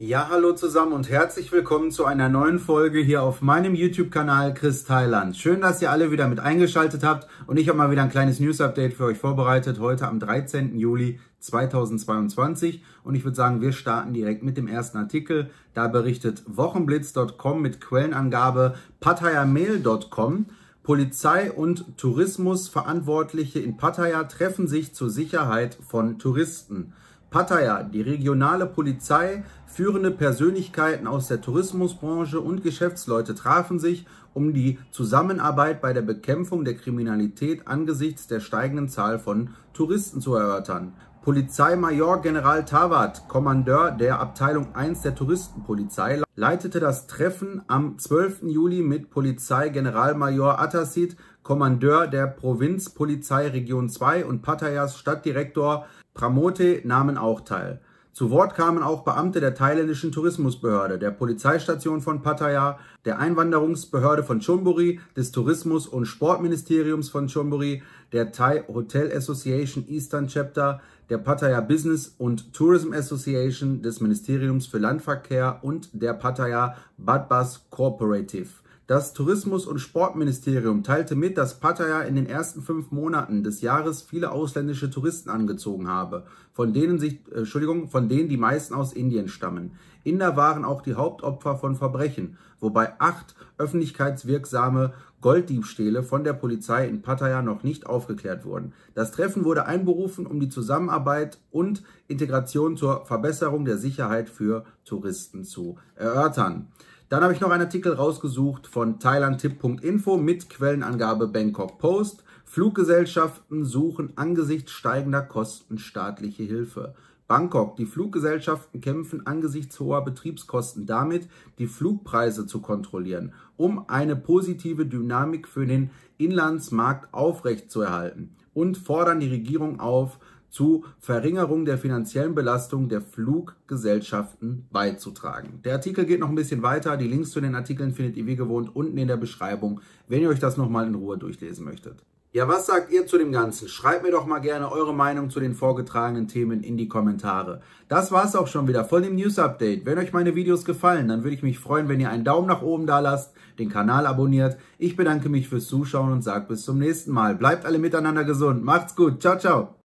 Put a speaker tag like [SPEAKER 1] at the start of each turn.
[SPEAKER 1] Ja, hallo zusammen und herzlich willkommen zu einer neuen Folge hier auf meinem YouTube-Kanal Chris Thailand. Schön, dass ihr alle wieder mit eingeschaltet habt und ich habe mal wieder ein kleines News-Update für euch vorbereitet, heute am 13. Juli 2022 und ich würde sagen, wir starten direkt mit dem ersten Artikel. Da berichtet wochenblitz.com mit Quellenangabe pattayamail.com Polizei und Tourismusverantwortliche in Pattaya treffen sich zur Sicherheit von Touristen. Pattaya, die regionale Polizei, führende Persönlichkeiten aus der Tourismusbranche und Geschäftsleute trafen sich, um die Zusammenarbeit bei der Bekämpfung der Kriminalität angesichts der steigenden Zahl von Touristen zu erörtern. Polizeimajor General Tawat, Kommandeur der Abteilung 1 der Touristenpolizei, leitete das Treffen am 12. Juli mit Polizeigeneralmajor Atasid, Kommandeur der Provinzpolizei Region 2 und Pattayas Stadtdirektor Pramote nahmen auch teil. Zu Wort kamen auch Beamte der thailändischen Tourismusbehörde, der Polizeistation von Pattaya, der Einwanderungsbehörde von Chonburi, des Tourismus- und Sportministeriums von Chonburi, der Thai Hotel Association Eastern Chapter, der Pattaya Business und Tourism Association des Ministeriums für Landverkehr und der Pattaya Badbus Corporative. Das Tourismus- und Sportministerium teilte mit, dass Pattaya in den ersten fünf Monaten des Jahres viele ausländische Touristen angezogen habe, von denen, sich, äh, Entschuldigung, von denen die meisten aus Indien stammen. Inder waren auch die Hauptopfer von Verbrechen, wobei acht öffentlichkeitswirksame Golddiebstähle von der Polizei in Pattaya noch nicht aufgeklärt wurden. Das Treffen wurde einberufen, um die Zusammenarbeit und Integration zur Verbesserung der Sicherheit für Touristen zu erörtern. Dann habe ich noch einen Artikel rausgesucht von thailandtipp.info mit Quellenangabe Bangkok Post. Fluggesellschaften suchen angesichts steigender Kosten staatliche Hilfe. Bangkok. Die Fluggesellschaften kämpfen angesichts hoher Betriebskosten damit, die Flugpreise zu kontrollieren, um eine positive Dynamik für den Inlandsmarkt aufrechtzuerhalten und fordern die Regierung auf, zu Verringerung der finanziellen Belastung der Fluggesellschaften beizutragen. Der Artikel geht noch ein bisschen weiter. Die Links zu den Artikeln findet ihr wie gewohnt unten in der Beschreibung, wenn ihr euch das nochmal in Ruhe durchlesen möchtet. Ja, was sagt ihr zu dem Ganzen? Schreibt mir doch mal gerne eure Meinung zu den vorgetragenen Themen in die Kommentare. Das war's auch schon wieder von dem News Update. Wenn euch meine Videos gefallen, dann würde ich mich freuen, wenn ihr einen Daumen nach oben da lasst, den Kanal abonniert. Ich bedanke mich fürs Zuschauen und sage bis zum nächsten Mal. Bleibt alle miteinander gesund. Macht's gut. Ciao, ciao.